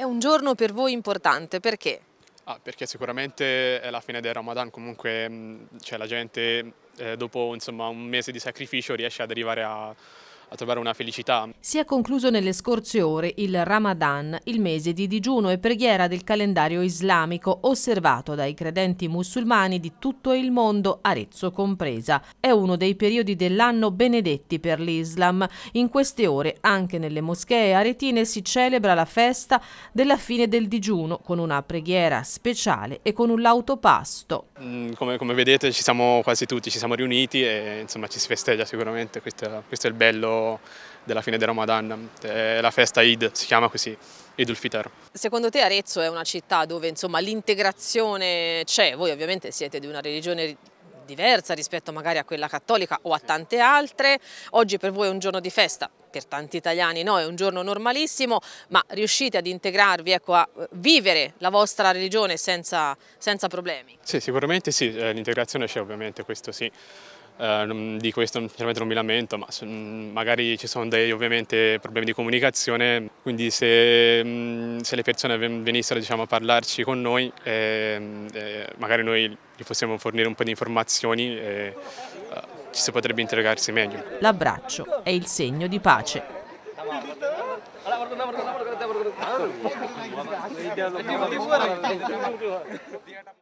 È un giorno per voi importante, perché? Ah, perché sicuramente è la fine del Ramadan, comunque cioè, la gente eh, dopo insomma, un mese di sacrificio riesce ad arrivare a a trovare una felicità. Si è concluso nelle scorse ore il Ramadan, il mese di digiuno e preghiera del calendario islamico osservato dai credenti musulmani di tutto il mondo, Arezzo compresa. È uno dei periodi dell'anno benedetti per l'Islam. In queste ore anche nelle moschee aretine si celebra la festa della fine del digiuno con una preghiera speciale e con un l'autopasto. Mm, come, come, vedete ci siamo quasi tutti, ci siamo riuniti e insomma ci si festeggia sicuramente, questo, questo è il bello della fine del Ramadan, eh, la festa Eid, si chiama così, Idul Fitr. Secondo te Arezzo è una città dove l'integrazione c'è? Voi ovviamente siete di una religione diversa rispetto magari a quella cattolica o a tante altre. Oggi per voi è un giorno di festa, per tanti italiani no, è un giorno normalissimo, ma riuscite ad integrarvi, ecco, a eh, vivere la vostra religione senza, senza problemi? Sì, sicuramente sì, eh, l'integrazione c'è ovviamente, questo sì eh, di questo non mi lamento, ma magari ci sono dei ovviamente problemi di comunicazione, quindi se, mm, se le persone venissero diciamo, a parlarci con noi, eh, eh, magari noi gli possiamo fornire un po' di informazioni e eh, ci si potrebbe interrogarsi meglio. L'abbraccio è il segno di pace.